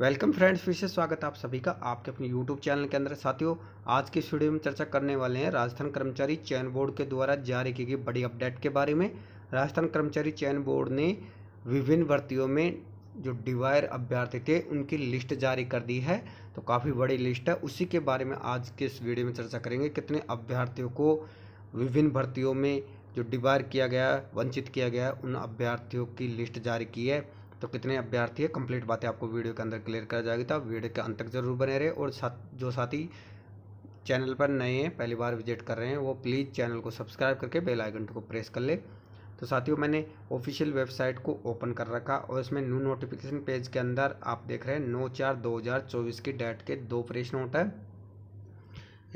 welcome friends फिर से स्वागत है आप सभी का आपके अपने यूट्यूब चैनल के अंदर साथियों आज की इस वीडियो में चर्चा करने वाले हैं राजस्थान कर्मचारी चयन बोर्ड के द्वारा जारी की गई बड़ी अपडेट के बारे में राजस्थान कर्मचारी चयन बोर्ड ने विभिन्न भर्तियों में जो डिवायर अभ्यर्थी थे उनकी लिस्ट जारी कर दी है तो काफ़ी बड़ी लिस्ट है उसी के बारे में आज के इस वीडियो में चर्चा करेंगे कितने अभ्यर्थियों को विभिन्न भर्तियों में जो डिवायर किया गया वंचित किया गया उन अभ्यर्थियों की लिस्ट जारी की है तो कितने अभ्यर्थी है कंप्लीट बातें आपको वीडियो के अंदर क्लियर करा जाएगी तो आप वीडियो के अंत तक जरूर बने रहे और साथ जो साथी चैनल पर नए हैं पहली बार विजिट कर रहे हैं वो प्लीज़ चैनल को सब्सक्राइब करके बेल आइकन को प्रेस कर ले तो साथियों मैंने ऑफिशियल वेबसाइट को ओपन कर रखा और इसमें न्यू नोटिफिकेशन पेज के अंदर आप देख रहे हैं नौ चार दो हज़ार चौबीस की डेट के दो प्रश्न नोट है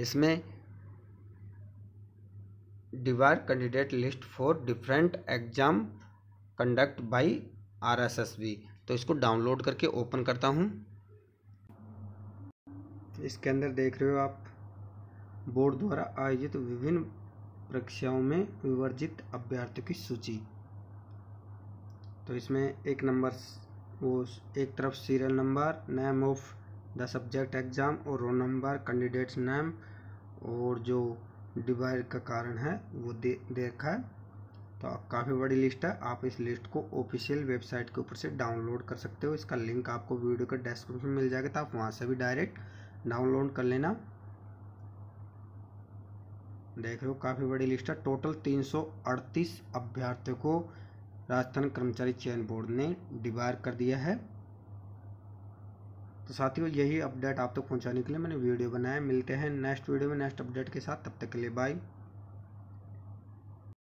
इसमें divide candidate list for different exam conduct by R S S B तो इसको डाउनलोड करके ओपन करता हूँ तो इसके अंदर देख रहे हो आप बोर्ड द्वारा आयोजित विभिन्न परीक्षाओं में विवर्जित अभ्यर्थियों की सूची तो इसमें एक नंबर वो एक तरफ serial number name of the subject exam और रोल नंबर कैंडिडेट्स नेम और जो डिवाइड का कारण है वो दे देखा है तो आप काफ़ी बड़ी लिस्ट है आप इस लिस्ट को ऑफिशियल वेबसाइट के ऊपर से डाउनलोड कर सकते हो इसका लिंक आपको वीडियो के डिस्क्रिप्शन में मिल जाएगा तो आप वहाँ से भी डायरेक्ट डाउनलोड कर लेना देख रहे हो काफ़ी बड़ी लिस्ट है टोटल 338 अभ्यर्थियों को राजस्थान कर्मचारी चयन बोर्ड ने डिबार कर दिया है तो साथियों यही अपडेट आप तक तो पहुंचाने के लिए मैंने वीडियो बनाया मिलते हैं नेक्स्ट वीडियो में नेक्स्ट अपडेट के साथ तब तक के लिए बाय